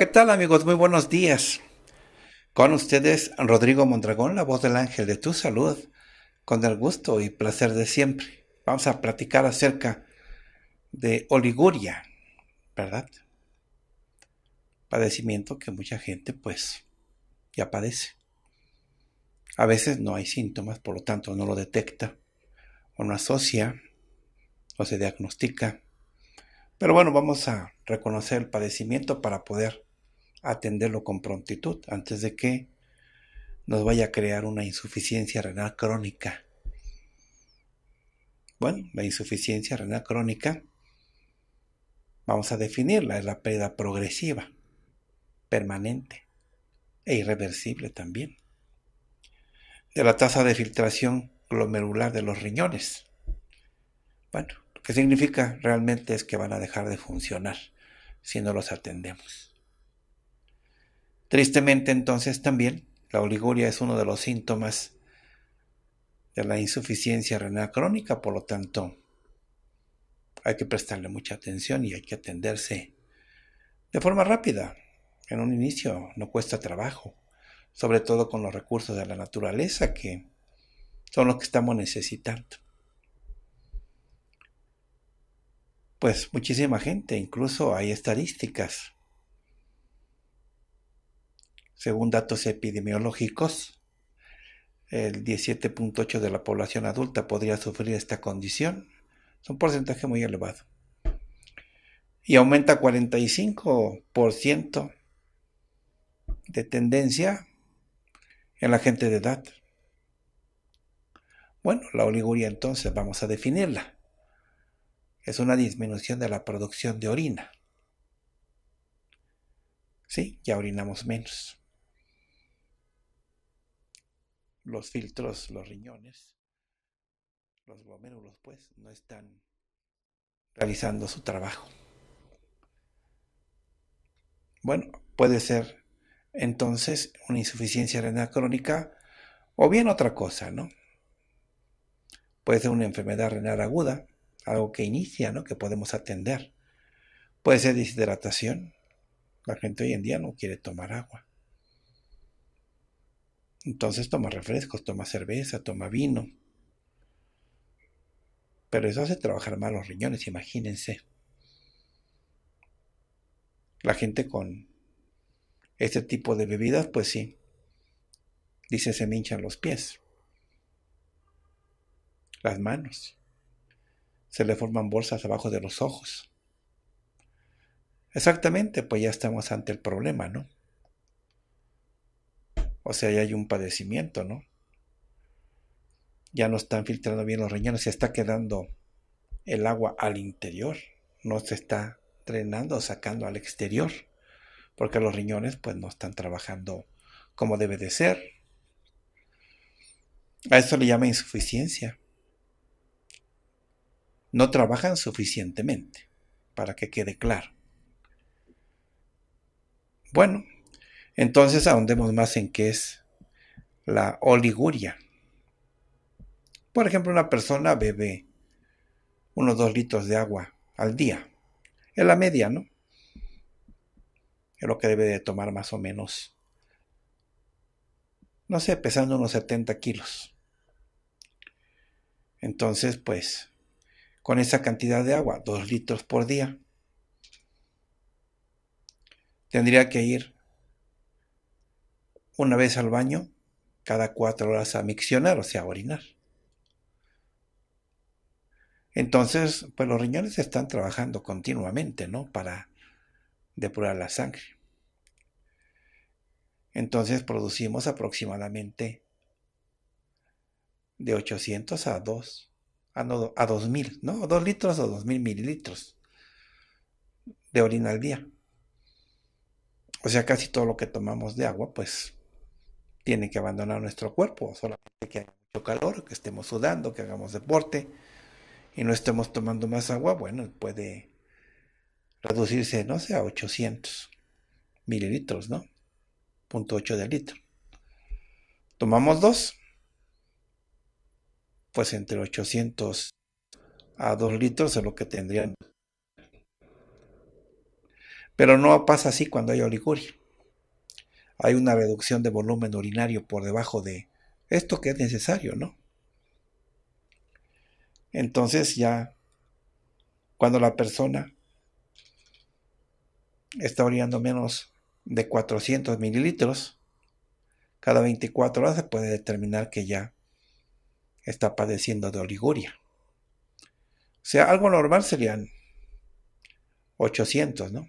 ¿qué tal amigos? Muy buenos días. Con ustedes Rodrigo Mondragón, la voz del ángel de tu salud, con el gusto y placer de siempre. Vamos a platicar acerca de oliguria, ¿verdad? Padecimiento que mucha gente pues ya padece. A veces no hay síntomas, por lo tanto no lo detecta o no asocia o se diagnostica. Pero bueno, vamos a reconocer el padecimiento para poder atenderlo con prontitud antes de que nos vaya a crear una insuficiencia renal crónica. Bueno, la insuficiencia renal crónica, vamos a definirla, es la pérdida progresiva, permanente e irreversible también, de la tasa de filtración glomerular de los riñones. Bueno, lo que significa realmente es que van a dejar de funcionar si no los atendemos. Tristemente entonces también la oliguria es uno de los síntomas de la insuficiencia renal crónica, por lo tanto hay que prestarle mucha atención y hay que atenderse de forma rápida. En un inicio no cuesta trabajo, sobre todo con los recursos de la naturaleza que son los que estamos necesitando. Pues muchísima gente, incluso hay estadísticas según datos epidemiológicos, el 17.8 de la población adulta podría sufrir esta condición. Es un porcentaje muy elevado. Y aumenta 45% de tendencia en la gente de edad. Bueno, la oliguria entonces vamos a definirla. Es una disminución de la producción de orina. Sí, ya orinamos menos. los filtros, los riñones, los glomérulos, pues, no están realizando su trabajo. Bueno, puede ser entonces una insuficiencia renal crónica o bien otra cosa, ¿no? Puede ser una enfermedad renal aguda, algo que inicia, ¿no? Que podemos atender. Puede ser deshidratación. La gente hoy en día no quiere tomar agua. Entonces toma refrescos, toma cerveza, toma vino. Pero eso hace trabajar mal los riñones, imagínense. La gente con este tipo de bebidas, pues sí. Dice, se hinchan los pies, las manos, se le forman bolsas abajo de los ojos. Exactamente, pues ya estamos ante el problema, ¿no? O sea, ya hay un padecimiento, ¿no? Ya no están filtrando bien los riñones, se está quedando el agua al interior, no se está drenando, sacando al exterior, porque los riñones pues no están trabajando como debe de ser. A eso le llama insuficiencia. No trabajan suficientemente, para que quede claro. Bueno, entonces ahondemos más en qué es la oliguria. Por ejemplo, una persona bebe unos dos litros de agua al día. Es la media, ¿no? Es lo que debe de tomar más o menos. No sé, pesando unos 70 kilos. Entonces, pues, con esa cantidad de agua, dos litros por día, tendría que ir una vez al baño, cada cuatro horas a miccionar, o sea, a orinar. Entonces, pues los riñones están trabajando continuamente, ¿no? Para depurar la sangre. Entonces producimos aproximadamente de 800 a 2, a, a 2000, ¿no? 2 litros o 2000 mililitros de orina al día. O sea, casi todo lo que tomamos de agua, pues tiene que abandonar nuestro cuerpo, solamente que haya mucho calor, que estemos sudando, que hagamos deporte y no estemos tomando más agua, bueno, puede reducirse, no sé, a 800 mililitros, ¿no? 0.8 de litro. Tomamos dos, pues entre 800 a 2 litros es lo que tendrían. Pero no pasa así cuando hay oliguria hay una reducción de volumen urinario por debajo de esto que es necesario, ¿no? Entonces ya, cuando la persona está orinando menos de 400 mililitros, cada 24 horas se puede determinar que ya está padeciendo de oliguria. O sea, algo normal serían 800, ¿no?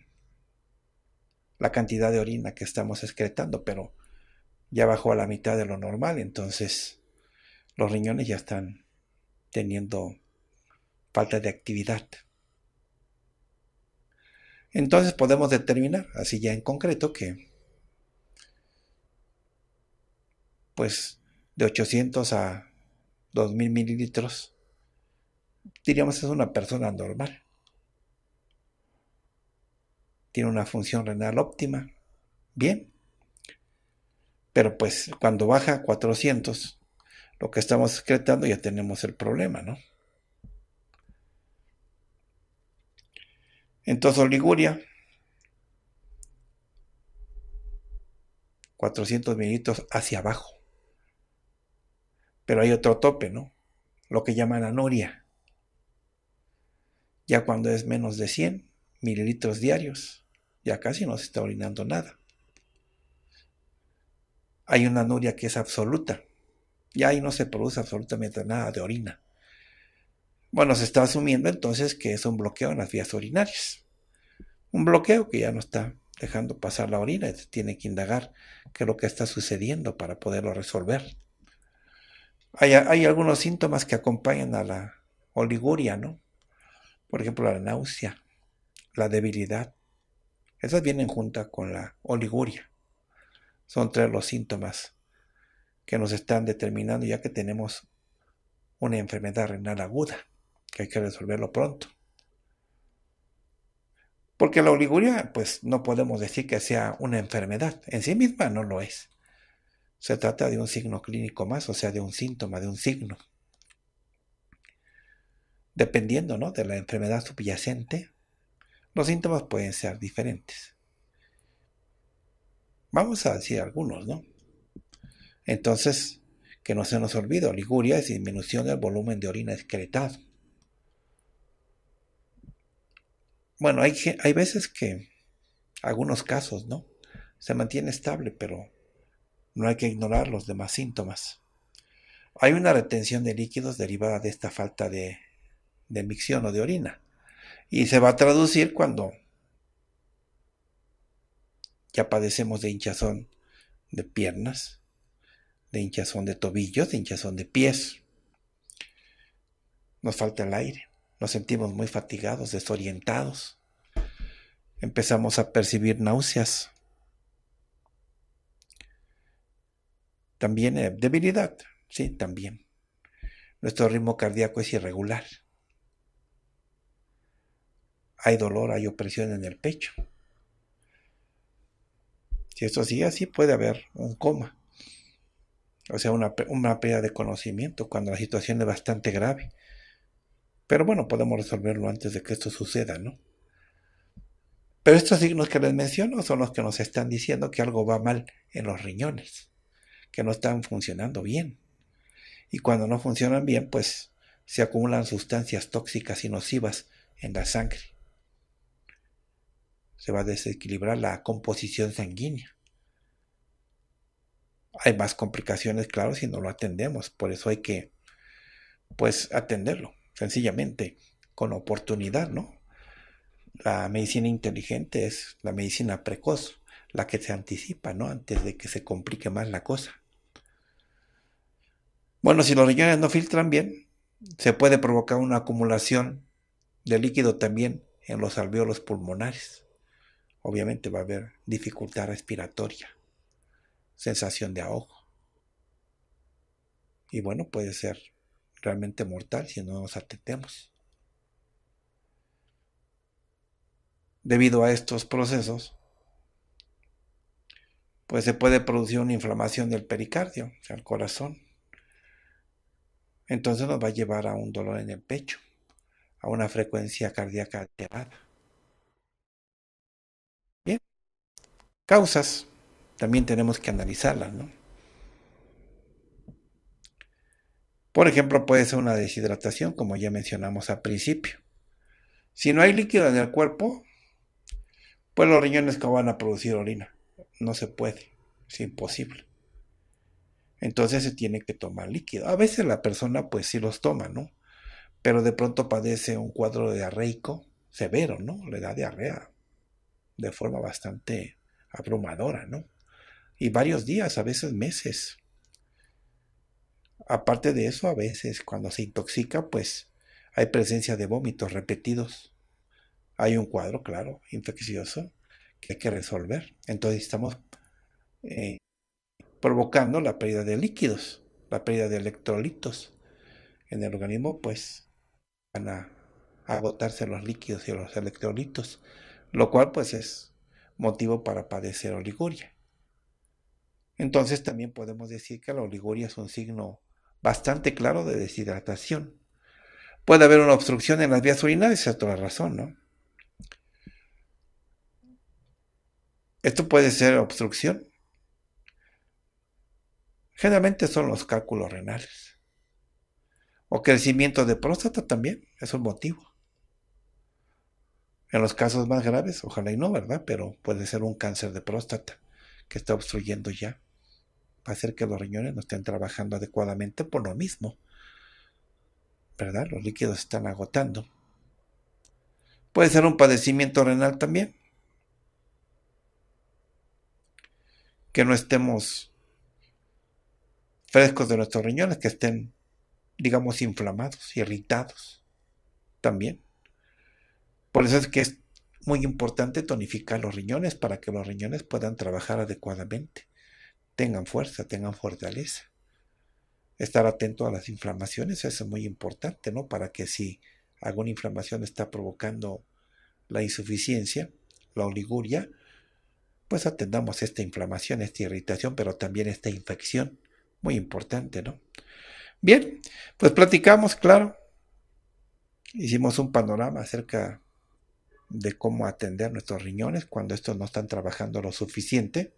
la cantidad de orina que estamos excretando, pero ya bajó a la mitad de lo normal, entonces los riñones ya están teniendo falta de actividad. Entonces podemos determinar, así ya en concreto, que pues de 800 a 2000 mililitros, diríamos es una persona normal tiene una función renal óptima, bien. Pero pues cuando baja a 400, lo que estamos excretando ya tenemos el problema, ¿no? Entonces Liguria, 400 mililitros hacia abajo. Pero hay otro tope, ¿no? Lo que llaman anuria. Ya cuando es menos de 100 mililitros diarios, ya casi no se está orinando nada. Hay una anuria que es absoluta, ya ahí no se produce absolutamente nada de orina. Bueno, se está asumiendo entonces que es un bloqueo en las vías urinarias. Un bloqueo que ya no está dejando pasar la orina, tiene que indagar qué es lo que está sucediendo para poderlo resolver. hay algunos síntomas que acompañan a la oliguria, ¿no? Por ejemplo, la náusea, la debilidad, esas vienen juntas con la oliguria. Son tres los síntomas que nos están determinando ya que tenemos una enfermedad renal aguda, que hay que resolverlo pronto. Porque la oliguria, pues no podemos decir que sea una enfermedad. En sí misma no lo es. Se trata de un signo clínico más, o sea, de un síntoma, de un signo. Dependiendo ¿no? de la enfermedad subyacente, los síntomas pueden ser diferentes. Vamos a decir algunos, ¿no? Entonces, que no se nos olvide, liguria es disminución del volumen de orina excretada. Bueno, hay, hay veces que, algunos casos, ¿no? Se mantiene estable, pero no hay que ignorar los demás síntomas. Hay una retención de líquidos derivada de esta falta de, de micción o de orina. Y se va a traducir cuando ya padecemos de hinchazón de piernas, de hinchazón de tobillos, de hinchazón de pies. Nos falta el aire, nos sentimos muy fatigados, desorientados. Empezamos a percibir náuseas. También eh, debilidad, sí, también. Nuestro ritmo cardíaco es irregular hay dolor, hay opresión en el pecho. Si esto sigue así, puede haber un coma. O sea, una, una pérdida de conocimiento cuando la situación es bastante grave. Pero bueno, podemos resolverlo antes de que esto suceda, ¿no? Pero estos signos que les menciono son los que nos están diciendo que algo va mal en los riñones, que no están funcionando bien. Y cuando no funcionan bien, pues se acumulan sustancias tóxicas y nocivas en la sangre se va a desequilibrar la composición sanguínea. Hay más complicaciones, claro, si no lo atendemos. Por eso hay que, pues, atenderlo, sencillamente, con oportunidad, ¿no? La medicina inteligente es la medicina precoz, la que se anticipa, ¿no? Antes de que se complique más la cosa. Bueno, si los riñones no filtran bien, se puede provocar una acumulación de líquido también en los alvéolos pulmonares obviamente va a haber dificultad respiratoria, sensación de ahogo. Y bueno, puede ser realmente mortal si no nos atentemos. Debido a estos procesos, pues se puede producir una inflamación del pericardio, o sea, el corazón. Entonces nos va a llevar a un dolor en el pecho, a una frecuencia cardíaca alterada. causas, también tenemos que analizarlas, ¿no? Por ejemplo, puede ser una deshidratación, como ya mencionamos al principio. Si no hay líquido en el cuerpo, pues los riñones que van a producir orina. No se puede, es imposible. Entonces se tiene que tomar líquido. A veces la persona pues sí los toma, ¿no? Pero de pronto padece un cuadro diarreico severo, ¿no? Le da diarrea de forma bastante abrumadora, ¿no? Y varios días, a veces meses. Aparte de eso, a veces cuando se intoxica, pues hay presencia de vómitos repetidos. Hay un cuadro, claro, infeccioso que hay que resolver. Entonces estamos eh, provocando la pérdida de líquidos, la pérdida de electrolitos. En el organismo, pues, van a agotarse los líquidos y los electrolitos, lo cual, pues, es motivo para padecer oliguria. Entonces también podemos decir que la oliguria es un signo bastante claro de deshidratación. Puede haber una obstrucción en las vías urinarias, es otra razón, ¿no? Esto puede ser obstrucción. Generalmente son los cálculos renales. O crecimiento de próstata también, es un motivo. En los casos más graves, ojalá y no, ¿verdad? Pero puede ser un cáncer de próstata que está obstruyendo ya. Va a hacer que los riñones no estén trabajando adecuadamente por lo mismo. ¿Verdad? Los líquidos están agotando. Puede ser un padecimiento renal también. Que no estemos frescos de nuestros riñones, que estén, digamos, inflamados, irritados. También por eso es que es muy importante tonificar los riñones para que los riñones puedan trabajar adecuadamente, tengan fuerza, tengan fortaleza. Estar atento a las inflamaciones, eso es muy importante, ¿no? Para que si alguna inflamación está provocando la insuficiencia, la oliguria, pues atendamos esta inflamación, esta irritación, pero también esta infección. Muy importante, ¿no? Bien, pues platicamos, claro. Hicimos un panorama acerca de cómo atender nuestros riñones cuando estos no están trabajando lo suficiente.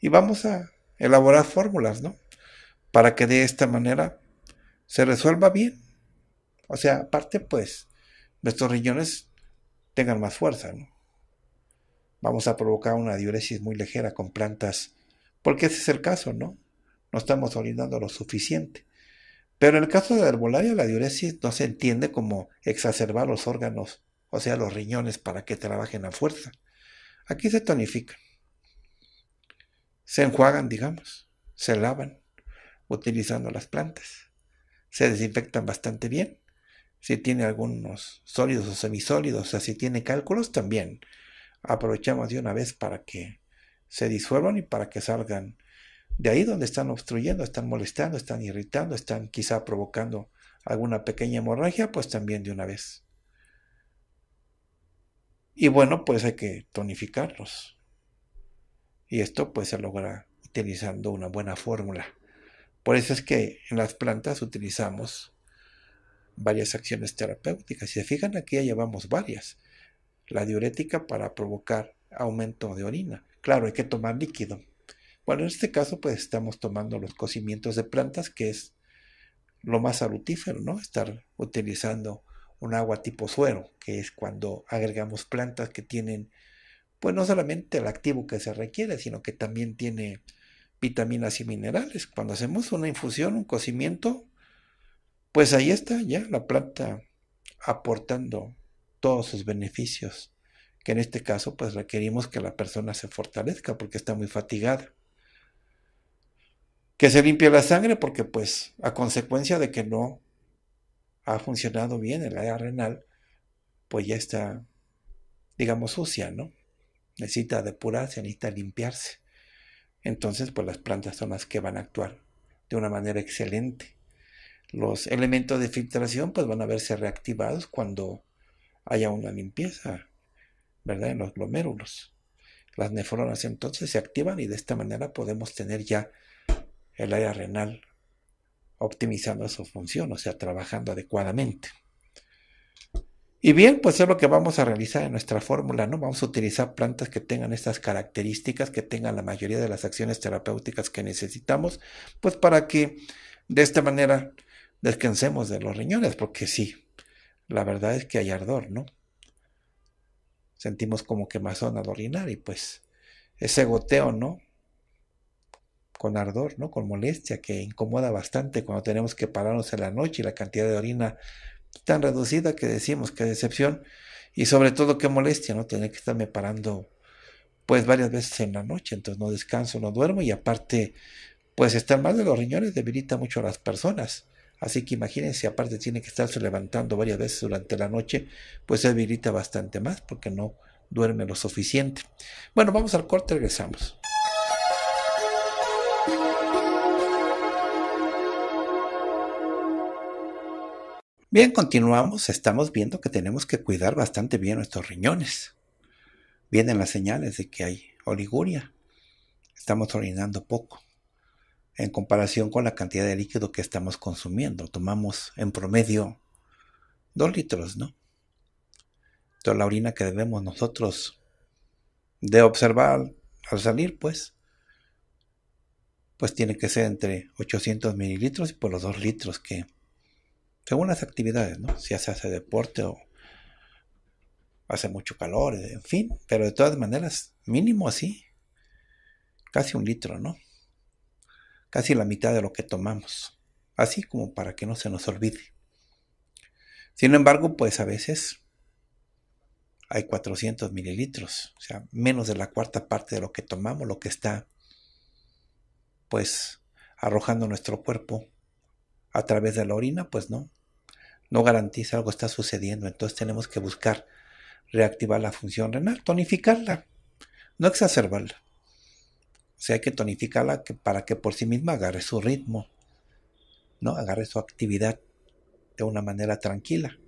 Y vamos a elaborar fórmulas, ¿no? Para que de esta manera se resuelva bien. O sea, aparte, pues, nuestros riñones tengan más fuerza, ¿no? Vamos a provocar una diuresis muy ligera con plantas, porque ese es el caso, ¿no? No estamos orinando lo suficiente. Pero en el caso de la herbolaria, la diuresis no se entiende como exacerbar los órganos o sea, los riñones para que trabajen a fuerza. Aquí se tonifican, se enjuagan, digamos, se lavan utilizando las plantas, se desinfectan bastante bien. Si tiene algunos sólidos o semisólidos, o sea, si tiene cálculos, también aprovechamos de una vez para que se disuelvan y para que salgan de ahí donde están obstruyendo, están molestando, están irritando, están quizá provocando alguna pequeña hemorragia, pues también de una vez. Y bueno, pues hay que tonificarlos. Y esto pues se logra utilizando una buena fórmula. Por eso es que en las plantas utilizamos varias acciones terapéuticas. Si se fijan aquí ya llevamos varias. La diurética para provocar aumento de orina. Claro, hay que tomar líquido. Bueno, en este caso pues estamos tomando los cocimientos de plantas, que es lo más salutífero, ¿no? Estar utilizando un agua tipo suero, que es cuando agregamos plantas que tienen, pues no solamente el activo que se requiere, sino que también tiene vitaminas y minerales. Cuando hacemos una infusión, un cocimiento, pues ahí está ya la planta aportando todos sus beneficios, que en este caso pues requerimos que la persona se fortalezca porque está muy fatigada. Que se limpie la sangre porque pues a consecuencia de que no ha funcionado bien el área renal, pues ya está, digamos, sucia, ¿no? Necesita depurarse, necesita limpiarse. Entonces, pues las plantas son las que van a actuar de una manera excelente. Los elementos de filtración, pues van a verse reactivados cuando haya una limpieza, ¿verdad? En los glomérulos. Las nefronas entonces se activan y de esta manera podemos tener ya el área renal optimizando su función, o sea, trabajando adecuadamente. Y bien, pues es lo que vamos a realizar en nuestra fórmula, ¿no? Vamos a utilizar plantas que tengan estas características, que tengan la mayoría de las acciones terapéuticas que necesitamos, pues para que de esta manera descansemos de los riñones, porque sí, la verdad es que hay ardor, ¿no? Sentimos como quemazón al orinar y pues ese goteo, ¿no? con ardor, ¿no? con molestia, que incomoda bastante cuando tenemos que pararnos en la noche y la cantidad de orina tan reducida que decimos que decepción y sobre todo qué molestia, ¿no? Tener que estarme parando pues varias veces en la noche, entonces no descanso, no duermo y aparte pues estar mal de los riñones debilita mucho a las personas. Así que imagínense, aparte tiene que estarse levantando varias veces durante la noche, pues debilita bastante más porque no duerme lo suficiente. Bueno, vamos al corte, regresamos. Bien, continuamos. Estamos viendo que tenemos que cuidar bastante bien nuestros riñones. Vienen las señales de que hay oliguria. Estamos orinando poco en comparación con la cantidad de líquido que estamos consumiendo. Tomamos en promedio 2 litros, ¿no? Toda la orina que debemos nosotros de observar al salir, pues, pues tiene que ser entre 800 mililitros y por los 2 litros que, según las actividades, ¿no? Si se hace deporte o hace mucho calor, en fin, pero de todas maneras, mínimo así, casi un litro, ¿no? Casi la mitad de lo que tomamos, así como para que no se nos olvide. Sin embargo, pues a veces hay 400 mililitros, o sea, menos de la cuarta parte de lo que tomamos, lo que está pues arrojando nuestro cuerpo a través de la orina, pues no, no garantiza algo está sucediendo. Entonces tenemos que buscar reactivar la función renal, tonificarla, no exacerbarla. O sea, hay que tonificarla para que por sí misma agarre su ritmo, ¿no? Agarre su actividad de una manera tranquila.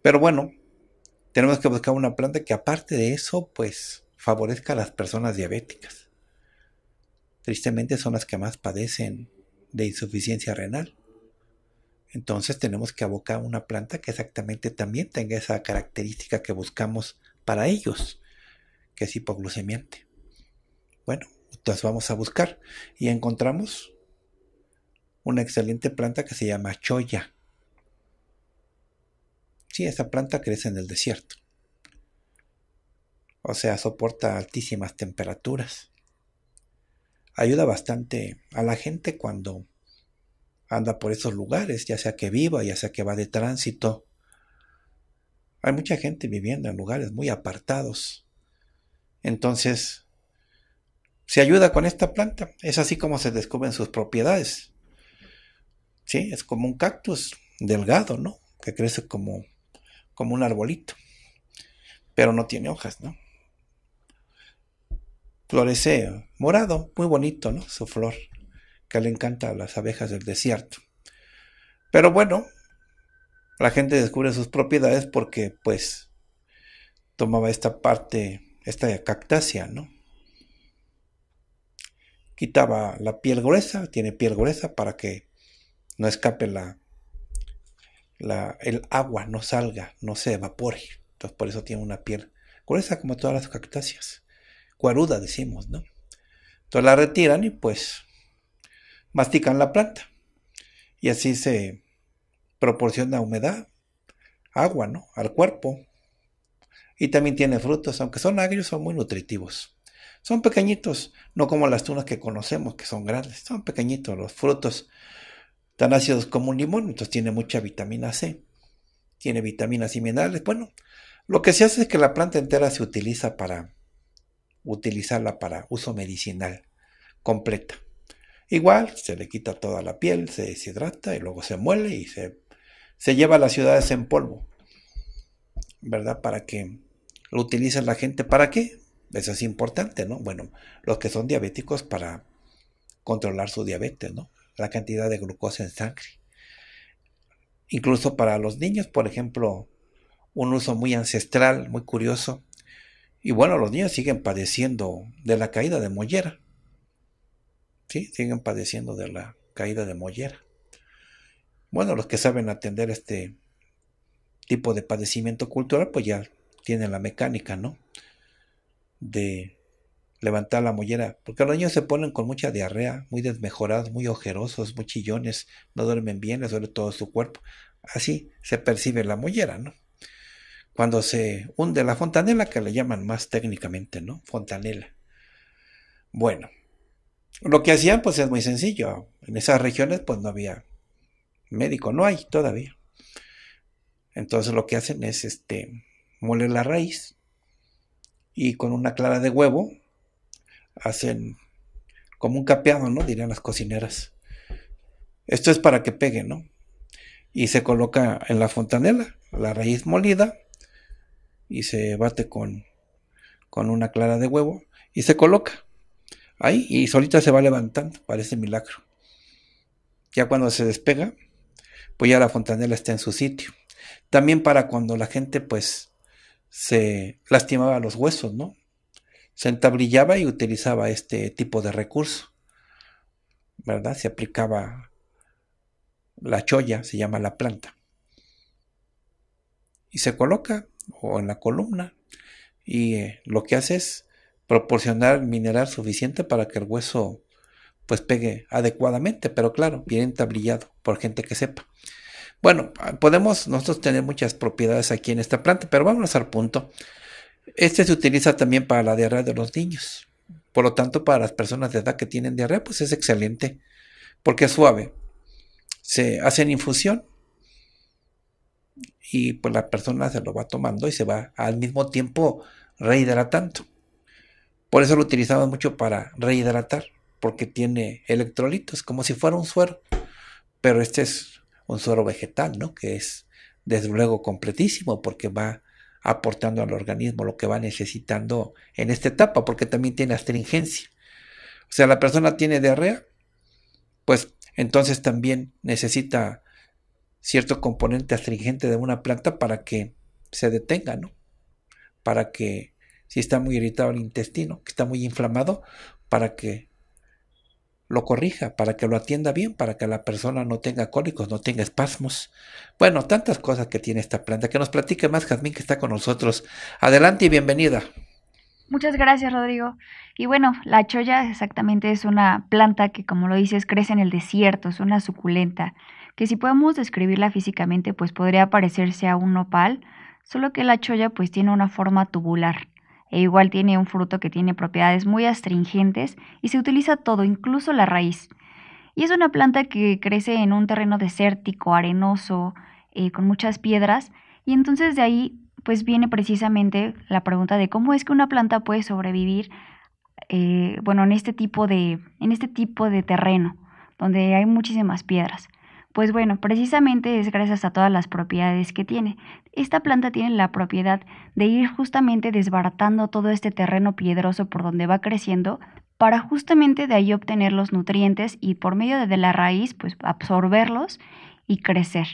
Pero bueno, tenemos que buscar una planta que aparte de eso, pues favorezca a las personas diabéticas tristemente son las que más padecen de insuficiencia renal. Entonces tenemos que abocar una planta que exactamente también tenga esa característica que buscamos para ellos, que es hipoglucemiante. Bueno, entonces vamos a buscar y encontramos una excelente planta que se llama choya. Sí, esa planta crece en el desierto. O sea, soporta altísimas temperaturas ayuda bastante a la gente cuando anda por esos lugares, ya sea que viva, ya sea que va de tránsito. Hay mucha gente viviendo en lugares muy apartados. Entonces, se ayuda con esta planta. Es así como se descubren sus propiedades. Sí, es como un cactus delgado, ¿no? Que crece como, como un arbolito. Pero no tiene hojas, ¿no? florece morado, muy bonito, ¿no? Su flor, que le encanta a las abejas del desierto. Pero bueno, la gente descubre sus propiedades porque pues tomaba esta parte, esta cactácea, ¿no? Quitaba la piel gruesa, tiene piel gruesa para que no escape la, el agua, no salga, no se evapore. Entonces por eso tiene una piel gruesa como todas las cactáceas cuaruda, decimos, ¿no? Entonces la retiran y pues mastican la planta. Y así se proporciona humedad, agua, ¿no? Al cuerpo. Y también tiene frutos, aunque son agrios, son muy nutritivos. Son pequeñitos, no como las tunas que conocemos, que son grandes. Son pequeñitos los frutos, tan ácidos como un limón, entonces tiene mucha vitamina C. Tiene vitaminas y minerales. Bueno, lo que se hace es que la planta entera se utiliza para utilizarla para uso medicinal completa. Igual se le quita toda la piel, se deshidrata y luego se muele y se, se lleva a las ciudades en polvo. ¿Verdad? Para que lo utilice la gente. ¿Para qué? Eso es importante, ¿no? Bueno, los que son diabéticos para controlar su diabetes, ¿no? La cantidad de glucosa en sangre. Incluso para los niños, por ejemplo, un uso muy ancestral, muy curioso, y bueno, los niños siguen padeciendo de la caída de mollera. Sí, siguen padeciendo de la caída de mollera. Bueno, los que saben atender este tipo de padecimiento cultural, pues ya tienen la mecánica, ¿no? De levantar la mollera. Porque los niños se ponen con mucha diarrea, muy desmejorados, muy ojerosos, muy chillones, no duermen bien, les duele todo su cuerpo. Así se percibe la mollera, ¿no? cuando se hunde la fontanela, que le llaman más técnicamente, ¿no? Fontanela. Bueno, lo que hacían pues es muy sencillo. En esas regiones pues no había médico, no hay todavía. Entonces lo que hacen es este, moler la raíz y con una clara de huevo hacen como un capeado, ¿no? Dirían las cocineras. Esto es para que pegue, ¿no? Y se coloca en la fontanela la raíz molida y se bate con, una clara de huevo y se coloca ahí y solita se va levantando, parece milagro. Ya cuando se despega, pues ya la fontanela está en su sitio. También para cuando la gente pues se lastimaba los huesos, ¿no? Se entablillaba y utilizaba este tipo de recurso, ¿verdad? Se aplicaba la cholla, se llama la planta. Y se coloca o en la columna. Y eh, lo que hace es proporcionar mineral suficiente para que el hueso pues pegue adecuadamente, pero claro, bien entablillado, por gente que sepa. Bueno, ah, podemos nosotros tener muchas propiedades aquí en esta planta, pero vamos al punto. Este se utiliza también para la diarrea de los niños. Por lo tanto, para las personas de edad que tienen diarrea, pues es excelente, porque es suave. Se hace en infusión, y pues la persona se lo va tomando y se va al mismo tiempo rehidratando. Por eso lo utilizamos mucho para rehidratar, porque tiene electrolitos, como si fuera un suero. Pero este es un suero vegetal, ¿no? Que es desde luego completísimo porque va aportando al organismo lo que va necesitando en esta etapa, porque también tiene astringencia. O sea, la persona tiene diarrea, pues entonces también necesita cierto componente astringente de una planta para que se detenga, ¿no? Para que, si está muy irritado el intestino, que está muy inflamado, para que lo corrija, para que lo atienda bien, para que la persona no tenga cólicos, no tenga espasmos. Bueno, tantas cosas que tiene esta planta. Que nos platique más Jazmín que está con nosotros. Adelante y bienvenida. Muchas gracias, Rodrigo. Y bueno, la choya exactamente es una planta que, como lo dices, crece en el desierto, es una suculenta que si podemos describirla físicamente, pues podría parecerse a un nopal, solo que la cholla pues tiene una forma tubular e igual tiene un fruto que tiene propiedades muy astringentes y se utiliza todo, incluso la raíz. Y es una planta que crece en un terreno desértico, arenoso, eh, con muchas piedras, y entonces de ahí pues viene precisamente la pregunta de cómo es que una planta puede sobrevivir, eh, bueno, en este tipo de, en este tipo de terreno, donde hay muchísimas piedras. Pues bueno, precisamente es gracias a todas las propiedades que tiene. Esta planta tiene la propiedad de ir justamente desbaratando todo este terreno piedroso por donde va creciendo para justamente de ahí obtener los nutrientes y por medio de la raíz pues absorberlos y crecer.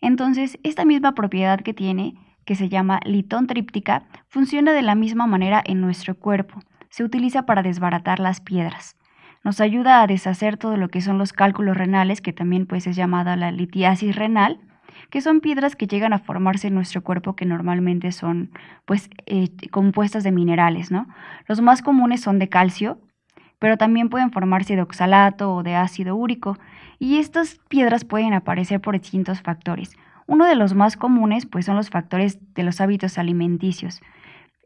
Entonces, esta misma propiedad que tiene, que se llama litón tríptica, funciona de la misma manera en nuestro cuerpo. Se utiliza para desbaratar las piedras nos ayuda a deshacer todo lo que son los cálculos renales, que también pues es llamada la litiasis renal, que son piedras que llegan a formarse en nuestro cuerpo que normalmente son pues eh, compuestas de minerales, ¿no? Los más comunes son de calcio, pero también pueden formarse de oxalato o de ácido úrico, y estas piedras pueden aparecer por distintos factores. Uno de los más comunes pues son los factores de los hábitos alimenticios.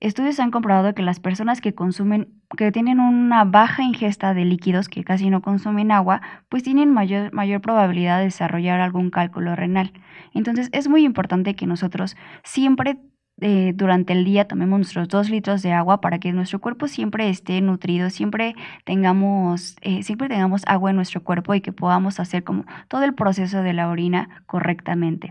Estudios han comprobado que las personas que consumen, que tienen una baja ingesta de líquidos, que casi no consumen agua, pues tienen mayor, mayor probabilidad de desarrollar algún cálculo renal. Entonces es muy importante que nosotros siempre eh, durante el día tomemos nuestros dos litros de agua para que nuestro cuerpo siempre esté nutrido, siempre tengamos, eh, siempre tengamos agua en nuestro cuerpo y que podamos hacer como todo el proceso de la orina correctamente.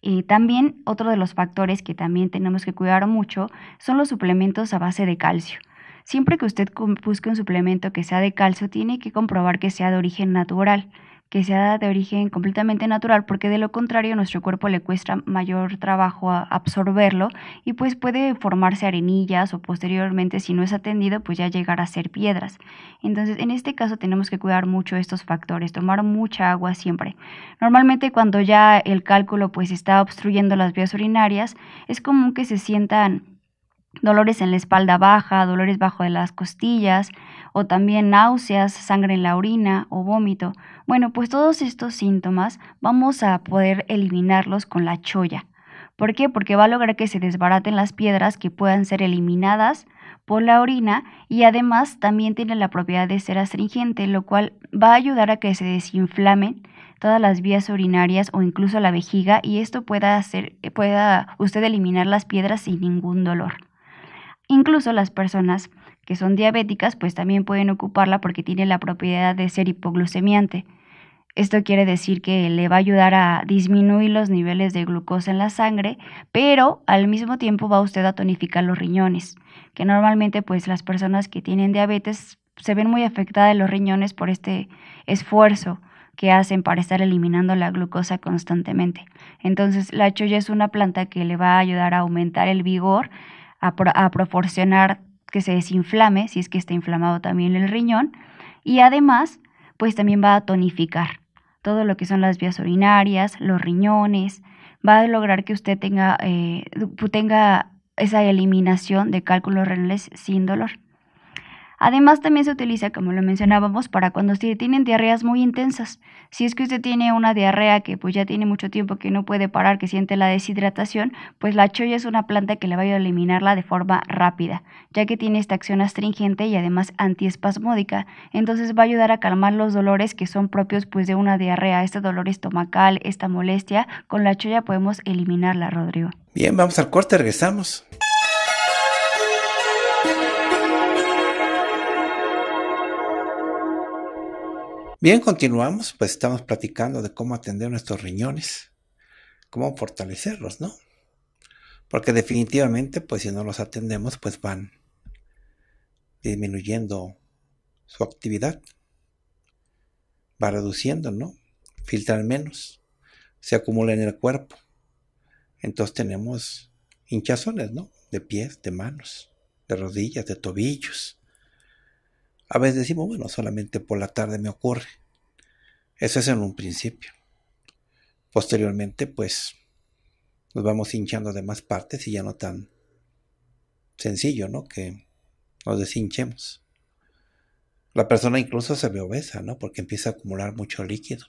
Y también otro de los factores que también tenemos que cuidar mucho son los suplementos a base de calcio. Siempre que usted busque un suplemento que sea de calcio, tiene que comprobar que sea de origen natural que sea de origen completamente natural, porque de lo contrario nuestro cuerpo le cuesta mayor trabajo absorberlo y pues puede formarse arenillas o posteriormente, si no es atendido, pues ya llegar a ser piedras. Entonces, en este caso tenemos que cuidar mucho estos factores, tomar mucha agua siempre. Normalmente cuando ya el cálculo pues está obstruyendo las vías urinarias, es común que se sientan dolores en la espalda baja, dolores bajo de las costillas o también náuseas, sangre en la orina o vómito. Bueno, pues todos estos síntomas vamos a poder eliminarlos con la choya. ¿Por qué? Porque va a lograr que se desbaraten las piedras que puedan ser eliminadas por la orina y además también tiene la propiedad de ser astringente, lo cual va a ayudar a que se desinflamen todas las vías urinarias o incluso la vejiga y esto pueda hacer pueda usted eliminar las piedras sin ningún dolor. Incluso las personas que son diabéticas pues también pueden ocuparla porque tiene la propiedad de ser hipoglucemiante. Esto quiere decir que le va a ayudar a disminuir los niveles de glucosa en la sangre, pero al mismo tiempo va usted a tonificar los riñones, que normalmente pues las personas que tienen diabetes se ven muy afectadas los riñones por este esfuerzo que hacen para estar eliminando la glucosa constantemente. Entonces la cholla es una planta que le va a ayudar a aumentar el vigor a, proporcionar que se desinflame, si es que está inflamado también el riñón, y además, pues también va a tonificar todo lo que son las vías urinarias, los riñones, va a lograr que usted tenga, eh, tenga esa eliminación de cálculos renales sin dolor. Además, también se utiliza, como lo mencionábamos, para cuando se tienen diarreas muy intensas. Si es que usted tiene una diarrea que pues ya tiene mucho tiempo que no puede parar, que siente la deshidratación, pues la choya es una planta que le va a ayudar a eliminarla de forma rápida, ya que tiene esta acción astringente y además antiespasmódica. Entonces va a ayudar a calmar los dolores que son propios pues de una diarrea, este dolor estomacal, esta molestia. Con la choya podemos eliminarla, Rodrigo. Bien, vamos al corte, regresamos. Bien, continuamos, pues estamos platicando de cómo atender nuestros riñones, cómo fortalecerlos, ¿no? Porque definitivamente, pues si no los atendemos, pues van disminuyendo su actividad, va reduciendo, ¿no? Filtran menos, se acumula en el cuerpo. Entonces tenemos hinchazones, ¿no? De pies, de manos, de rodillas, de tobillos, a veces decimos, bueno, solamente por la tarde me ocurre. Eso es en un principio. Posteriormente, pues, nos vamos hinchando de más partes y ya no tan sencillo, ¿no? Que nos deshinchemos. La persona incluso se ve obesa, ¿no? Porque empieza a acumular mucho líquido.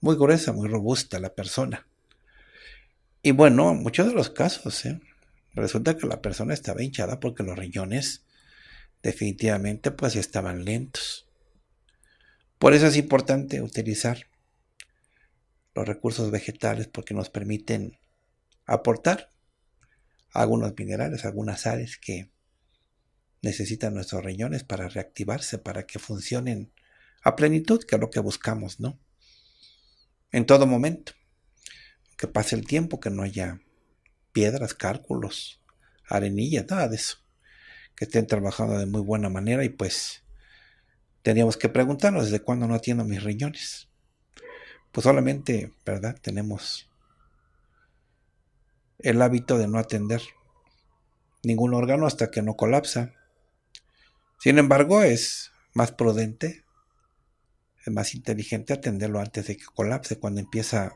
Muy gruesa, muy robusta la persona. Y bueno, en muchos de los casos, ¿eh? resulta que la persona estaba hinchada porque los riñones definitivamente pues estaban lentos. Por eso es importante utilizar los recursos vegetales porque nos permiten aportar algunos minerales, algunas sales que necesitan nuestros riñones para reactivarse, para que funcionen a plenitud, que es lo que buscamos, ¿no? En todo momento. Que pase el tiempo, que no haya piedras, cálculos, arenillas, nada de eso que estén trabajando de muy buena manera y pues teníamos que preguntarnos desde cuándo no atiendo mis riñones. Pues solamente, ¿verdad? Tenemos el hábito de no atender ningún órgano hasta que no colapsa. Sin embargo, es más prudente, es más inteligente atenderlo antes de que colapse, cuando empieza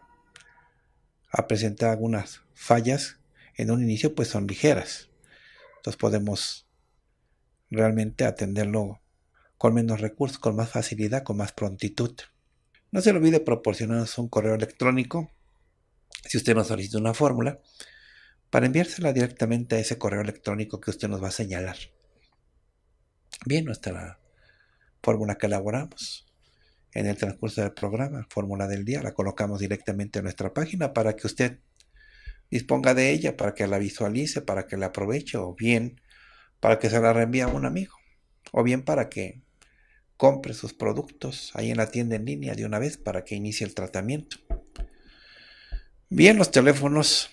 a presentar algunas fallas en un inicio, pues son ligeras. Entonces podemos realmente atenderlo con menos recursos, con más facilidad, con más prontitud. No se le olvide proporcionarnos un correo electrónico si usted nos solicita una fórmula para enviársela directamente a ese correo electrónico que usted nos va a señalar. Bien, nuestra fórmula que elaboramos en el transcurso del programa, fórmula del día, la colocamos directamente en nuestra página para que usted disponga de ella, para que la visualice, para que la aproveche o bien para que se la reenvíe a un amigo o bien para que compre sus productos ahí en la tienda en línea de una vez para que inicie el tratamiento. Bien, los teléfonos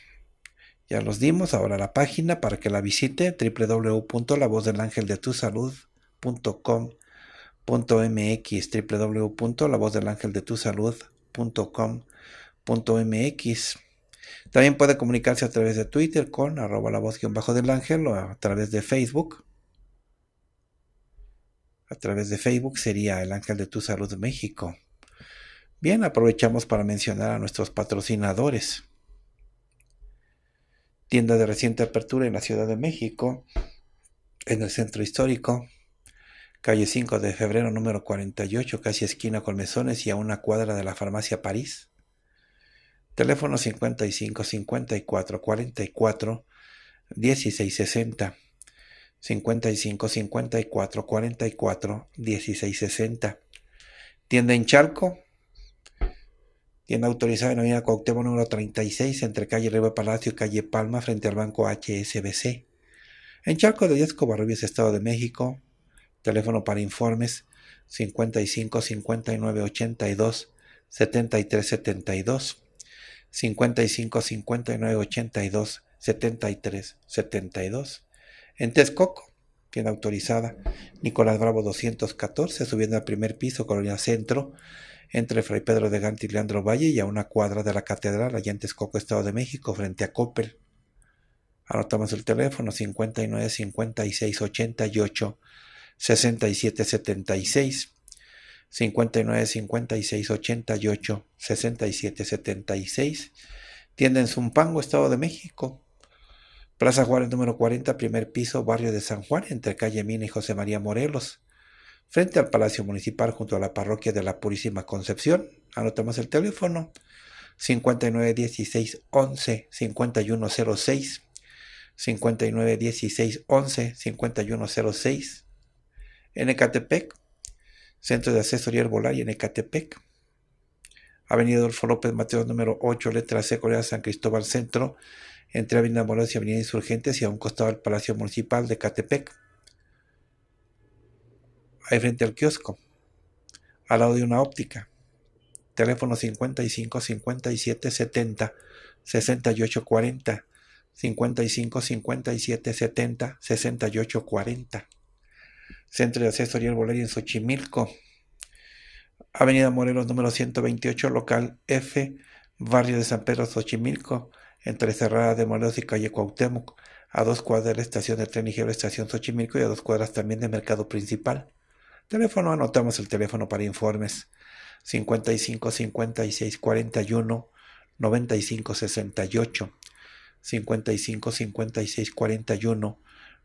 ya los dimos, ahora la página para que la visite www.lavozdelangeldetusalud.com.mx www.lavozdelangeldetusalud.com.mx también puede comunicarse a través de Twitter con arroba la voz bajo del ángel o a través de Facebook. A través de Facebook sería el ángel de tu salud México. Bien, aprovechamos para mencionar a nuestros patrocinadores. Tienda de reciente apertura en la Ciudad de México, en el centro histórico, calle 5 de febrero número 48, casi esquina con mesones y a una cuadra de la farmacia París. Teléfono 55 54 44 16 60. 55 54 44 16 60. Tienda en Charco. Tienda autorizada en la Avenida Cuauhtémoc número 36, entre calle Riva Palacio y calle Palma, frente al banco HSBC. En Charco de Díaz Covarrubias, Estado de México. Teléfono para informes 55 59 82 73 72. 55 59 82 73 72. En Texcoco, tienda autorizada, Nicolás Bravo 214, subiendo al primer piso, Colonia Centro, entre Fray Pedro de Gante y Leandro Valle y a una cuadra de la Catedral, allá en Texcoco, Estado de México, frente a Coppel. Anotamos el teléfono 59 56 88 67 76. 59 56 88 67 76. Tienda en Zumpango, Estado de México. Plaza Juárez número 40, primer piso, barrio de San Juan, entre calle Mina y José María Morelos. Frente al Palacio Municipal, junto a la parroquia de la Purísima Concepción. Anotamos el teléfono 59 16 11 5106 06. 59 16 11 51 06. En Ecatepec, Centro de Asesoría Herbolaria en Ecatepec. Avenida Adolfo López Mateo, número 8, letra C, Corea San Cristóbal Centro, entre Avenida Morales y Avenida Insurgentes y a un costado del Palacio Municipal de Ecatepec. Ahí frente al kiosco, al lado de una óptica. Teléfono 55 57 70 68 40. 55 57 70 68 40. Centro de Asesoría el en Xochimilco. Avenida Morelos número 128, local F, barrio de San Pedro Xochimilco, entre Cerrada de Morelos y calle Cuauhtémoc, a dos cuadras de la estación de tren estación Xochimilco y a dos cuadras también de mercado principal. Teléfono, anotamos el teléfono para informes 55 56 41 95 68 55 56 41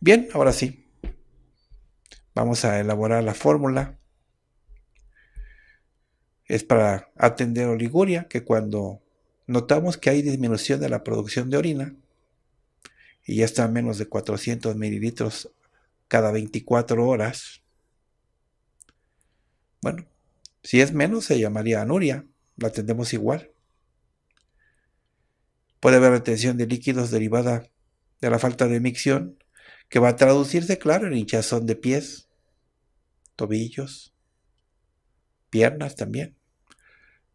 Bien, ahora sí. Vamos a elaborar la fórmula. Es para atender oliguria, que cuando notamos que hay disminución de la producción de orina, y ya está a menos de 400 mililitros cada 24 horas, bueno, si es menos se llamaría anuria, la atendemos igual. Puede haber retención de líquidos derivada de la falta de micción que va a traducirse, claro, en hinchazón de pies, tobillos, piernas también.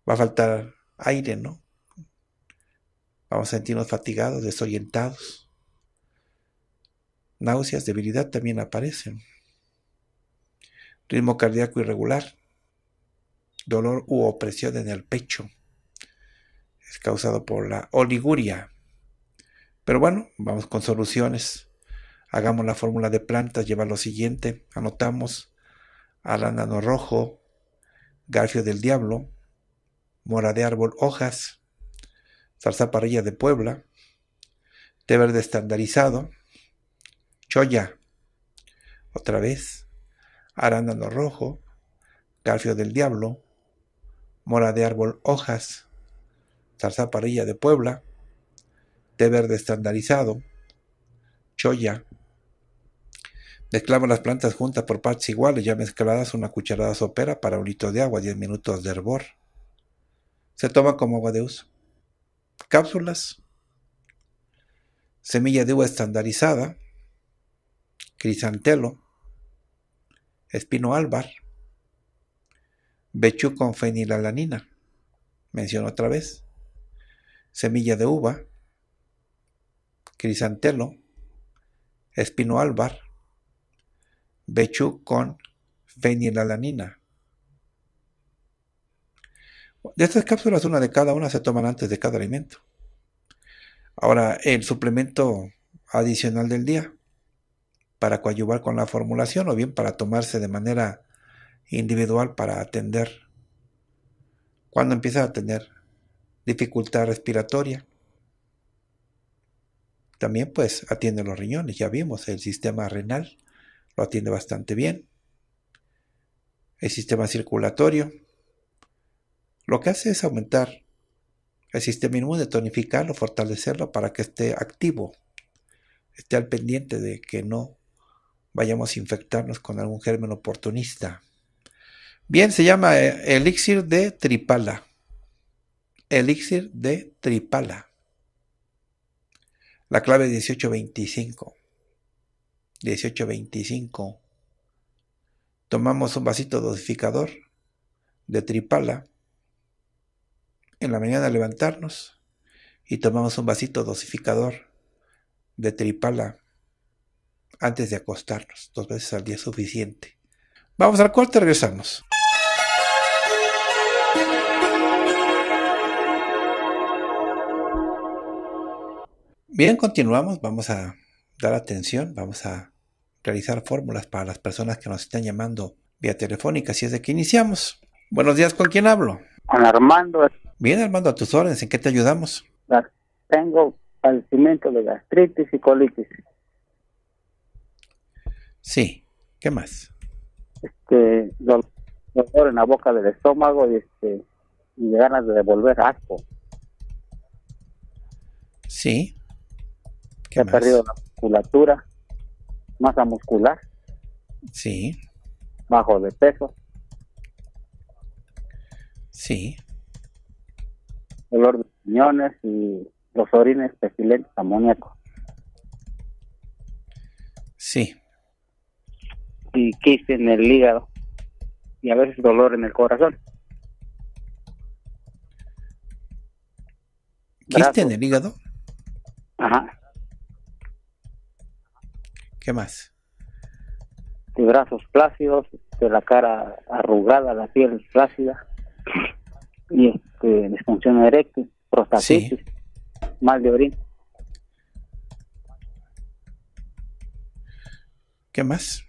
Va a faltar aire, ¿no? Vamos a sentirnos fatigados, desorientados. Náuseas, debilidad también aparecen. Ritmo cardíaco irregular. Dolor u opresión en el pecho. Es causado por la oliguria. Pero bueno, vamos con soluciones. Hagamos la fórmula de plantas, lleva lo siguiente. Anotamos arándano rojo, garfio del diablo, mora de árbol, hojas, salsa parrilla de Puebla, té verde estandarizado, choya, otra vez, arándano rojo, garfio del diablo, mora de árbol, hojas, salsa parrilla de Puebla, té verde estandarizado, choya, Mezclamos las plantas juntas por partes iguales, ya mezcladas una cucharada sopera para un litro de agua, 10 minutos de hervor. Se toma como agua de uso. Cápsulas. Semilla de uva estandarizada. Crisantelo. Espino álvar. Bechú con fenilalanina. Menciono otra vez. Semilla de uva. Crisantelo. Espino Bechu con fenilalanina. De estas cápsulas, una de cada una se toman antes de cada alimento. Ahora, el suplemento adicional del día para coadyuvar con la formulación o bien para tomarse de manera individual para atender cuando empieza a tener dificultad respiratoria. También pues atiende los riñones, ya vimos el sistema renal lo atiende bastante bien. El sistema circulatorio lo que hace es aumentar el sistema inmune, tonificarlo, fortalecerlo para que esté activo, esté al pendiente de que no vayamos a infectarnos con algún germen oportunista. Bien, se llama eh, elixir de tripala. Elixir de tripala. La clave 1825. 18.25. Tomamos un vasito dosificador de tripala en la mañana levantarnos y tomamos un vasito dosificador de tripala antes de acostarnos. Dos veces al día suficiente. Vamos al y regresamos. Bien, continuamos. Vamos a dar atención, vamos a realizar fórmulas para las personas que nos están llamando vía telefónica. si es de que iniciamos. Buenos días, ¿con quién hablo? Con Armando. Bien, Armando, a tus órdenes, ¿en qué te ayudamos? Tengo padecimiento de gastritis y colitis. Sí, ¿qué más? Este, dolor, en la boca del estómago y, este, y ganas de devolver asco. Sí. ¿Qué He perdido la musculatura masa muscular. Sí. Bajo de peso. Sí. Dolor de riñones y los orines pestilentes amoníacos. Sí. Y quiste en el hígado. Y a veces dolor en el corazón. ¿Quiste en el hígado? Ajá. ¿Qué más? De brazos plácidos, de la cara arrugada, la piel plácida y este, disfunción eréctil, prostatitis, mal de orina. ¿Qué más?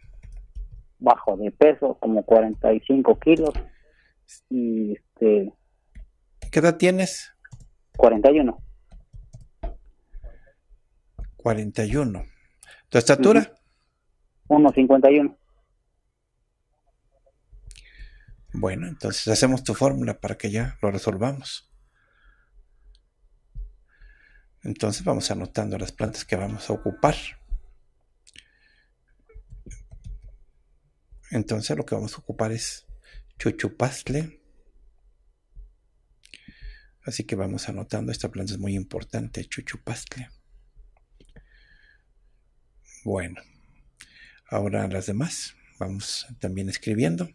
Bajo de peso, como 45 kilos. Y este. ¿Qué edad tienes? 41. 41. ¿Tu estatura? 1,51. Bueno, entonces hacemos tu fórmula para que ya lo resolvamos. Entonces vamos anotando las plantas que vamos a ocupar. Entonces lo que vamos a ocupar es chuchupastle. Así que vamos anotando, esta planta es muy importante, chuchupastle. Bueno, ahora las demás. Vamos también escribiendo.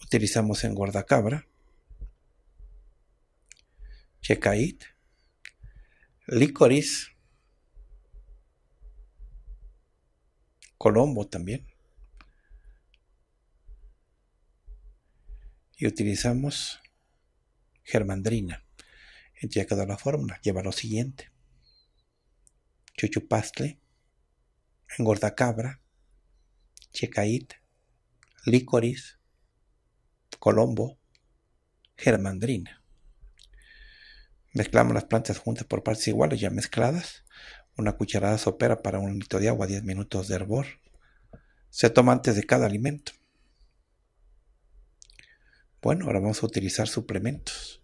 Utilizamos en guardacabra. Checait. Licoris. Colombo también. Y utilizamos germandrina. Entonces ya quedó la fórmula, lleva lo siguiente. Chuchupastle, cabra, checaít, licoris, colombo, germandrina. Mezclamos las plantas juntas por partes iguales, ya mezcladas. Una cucharada sopera para un litro de agua, 10 minutos de hervor. Se toma antes de cada alimento. Bueno, ahora vamos a utilizar suplementos.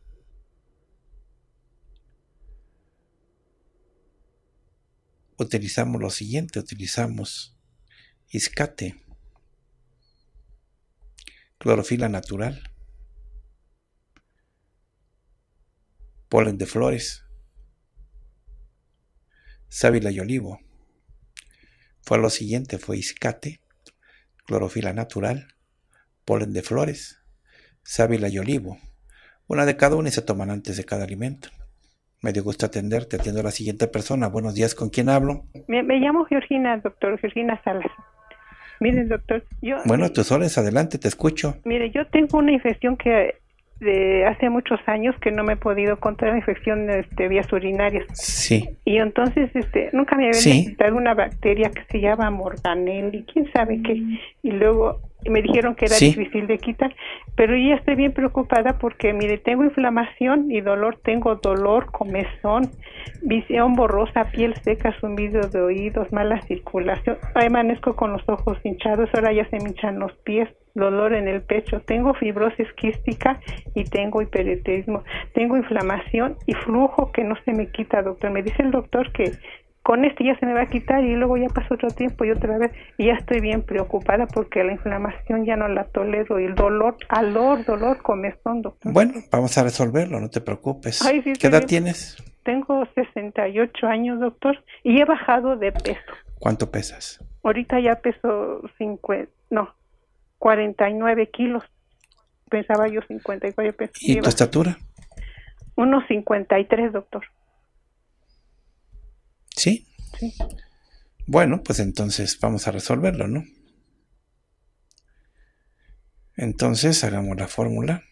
utilizamos lo siguiente, utilizamos iscate, clorofila natural, polen de flores, sábila y olivo. Fue lo siguiente, fue iscate, clorofila natural, polen de flores, sábila y olivo. Una de cada una y se toman antes de cada alimento. Me dio gusto atenderte. Atiendo a la siguiente persona. Buenos días, ¿con quién hablo? Me, llamo Georgina, doctor, Georgina Salas. Miren, doctor, yo... Bueno, tus horas, adelante, te escucho. Mire, yo tengo una infección que hace muchos años que no me he podido la infección de este, vías urinarias. Sí. Y entonces este, nunca me había sí. una bacteria que se llama Morganelli, quién sabe qué. Y luego me dijeron que era difícil de quitar, pero yo estoy bien preocupada porque, mire, tengo inflamación y dolor, tengo dolor, comezón, visión borrosa, piel seca, zumbido de oídos, mala circulación, amanezco con los ojos hinchados, ahora ya se me hinchan los pies, dolor en el pecho, tengo fibrosis quística y tengo hiperetismo. tengo inflamación y flujo que no se me quita, doctor. Me dice el doctor que con este ya se me va a quitar y luego ya pasa otro tiempo y otra vez y ya estoy bien preocupada porque la inflamación ya no la tolero y el dolor, alor, dolor, comezón, doctor. Bueno, vamos a resolverlo, no te preocupes. ¿Qué edad tienes? Tengo 68 años, doctor, y he bajado de peso. ¿Cuánto pesas? Ahorita ya peso 50, no, 49 kilos. Pensaba yo 54 pesos. ¿Y tu estatura? Unos 53, doctor. ¿Sí? Bueno, pues entonces vamos a resolverlo, ¿no? Entonces hagamos la fórmula.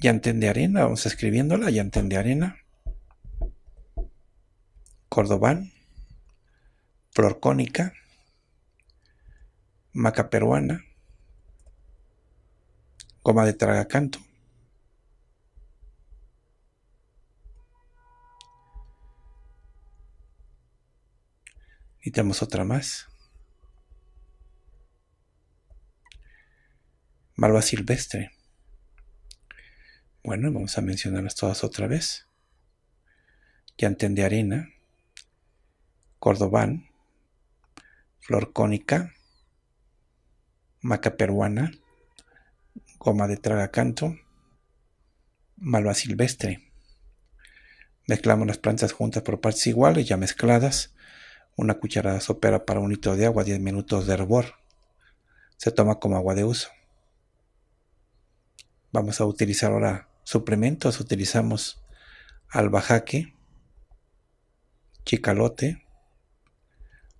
Ya de arena, vamos escribiéndola, yantén de arena. Cordobán, Florcónica, Maca Peruana, Goma de Tragacanto, Necesitamos otra más. Malva silvestre. Bueno, vamos a mencionarlas todas otra vez. yantén de arena. Cordobán. Flor cónica. Maca peruana. Goma de tragacanto. Malva silvestre. Mezclamos las plantas juntas por partes iguales, ya mezcladas. Una cucharada sopera para un litro de agua, 10 minutos de hervor. Se toma como agua de uso. Vamos a utilizar ahora suplementos. Utilizamos albajaque, chicalote,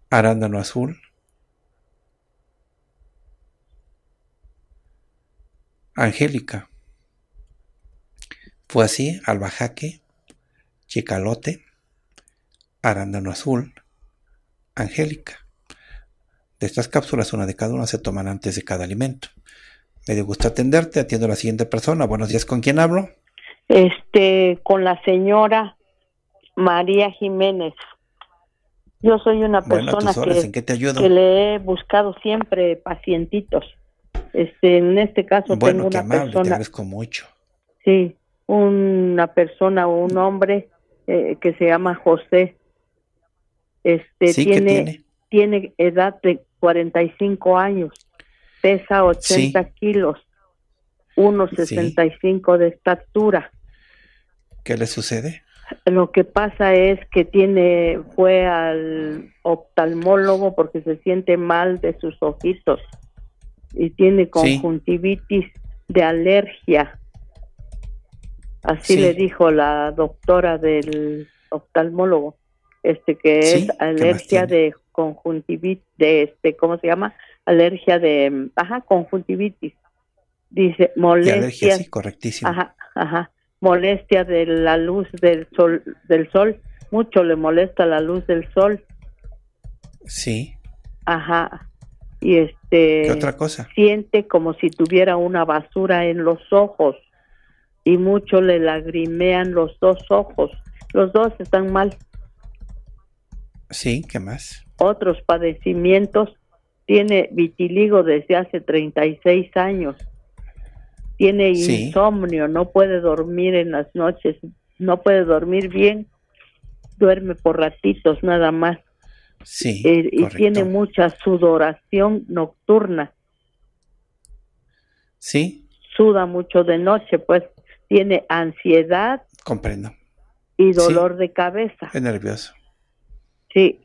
arándano azul, angélica. Fue así, albajaque, chicalote, arándano azul, angélica. De estas cápsulas, una de cada una se toman antes de cada alimento. Me gusta atenderte, atiendo a la siguiente persona. Buenos días, ¿con quién hablo? Este, con la señora María Jiménez. Yo soy una persona que, le he buscado siempre pacientitos. Este, en este caso tengo una amable, persona. Te agradezco mucho. Sí, una persona o un hombre eh, que se llama José este, tiene, tiene? edad de 45 años, pesa 80 kilos, 1,65 de estatura. ¿Qué le sucede? Lo que pasa es que tiene fue al oftalmólogo porque se siente mal de sus ojitos y tiene conjuntivitis de alergia. Así le dijo la doctora del oftalmólogo este que es alergia de conjuntivitis, de este, ¿cómo se llama? Alergia de, conjuntivitis. Dice, molestia. Sí, correctísimo. Ajá, ajá. Molestia de la luz del sol, del sol. Mucho le molesta la luz del sol. Sí. Ajá. Y este. otra cosa? Siente como si tuviera una basura en los ojos. Y mucho le lagrimean los dos ojos. Los dos están mal Sí, ¿qué más? Otros padecimientos. Tiene vitiligo desde hace 36 años. Tiene insomnio, no puede dormir en las noches, no puede dormir bien, duerme por ratitos nada más. Sí. Eh, y tiene mucha sudoración nocturna. Sí. Suda mucho de noche, pues tiene ansiedad. Comprendo. Y dolor de cabeza. Es nervioso. Sí.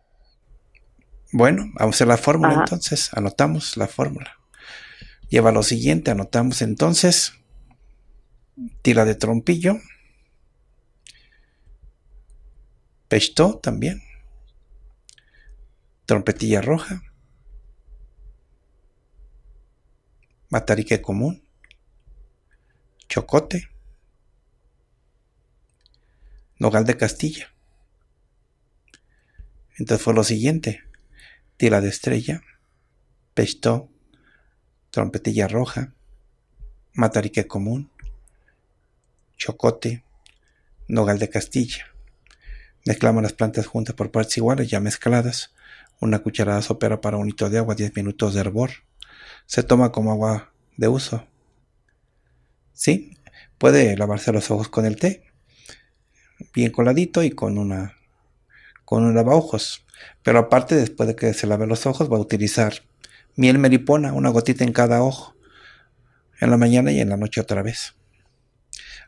Bueno, vamos a hacer la fórmula entonces. Anotamos la fórmula. Lleva lo siguiente, anotamos entonces. Tira de trompillo. Pechtó también. Trompetilla roja. Matarique común. Chocote. Nogal de Castilla. Entonces fue lo siguiente. Tila de estrella, pesto, trompetilla roja, matarique común, chocote, nogal de castilla. Mezclamos las plantas juntas por partes iguales, ya mezcladas. Una cucharada sopera para un litro de agua, 10 minutos de hervor. Se toma como agua de uso. Sí, puede lavarse los ojos con el té, bien coladito y con una con un lavajos, pero aparte después de que se lave los ojos va a utilizar miel meripona, una gotita en cada ojo, en la mañana y en la noche otra vez.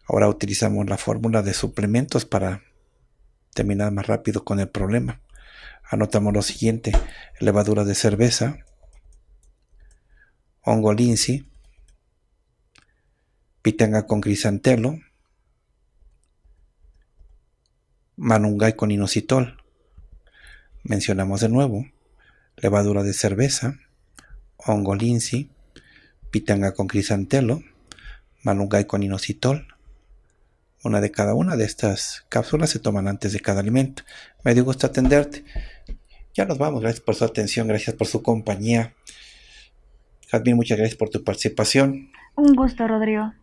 Ahora utilizamos la fórmula de suplementos para terminar más rápido con el problema. Anotamos lo siguiente, levadura de cerveza, hongo linci, pitanga con crisantelo, manungay con inositol mencionamos de nuevo levadura de cerveza, hongo pitanga con crisantelo, malungay con inositol. Una de cada una de estas cápsulas se toman antes de cada alimento. Me dio gusto atenderte. Ya nos vamos. Gracias por su atención, gracias por su compañía. Jazmín, muchas gracias por tu participación. Un gusto, Rodrigo.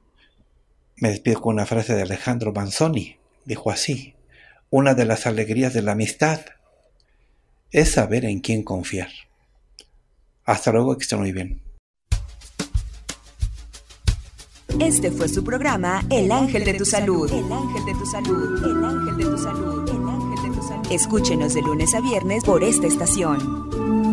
Me despido con una frase de Alejandro Manzoni. Dijo así, una de las alegrías de la amistad es saber en quién confiar. Hasta luego, que estén muy bien. Este fue su programa El Ángel de tu Salud. El Ángel de tu Salud. El Ángel de Salud. El Ángel de tu Salud. Escúchenos de lunes a viernes por esta estación.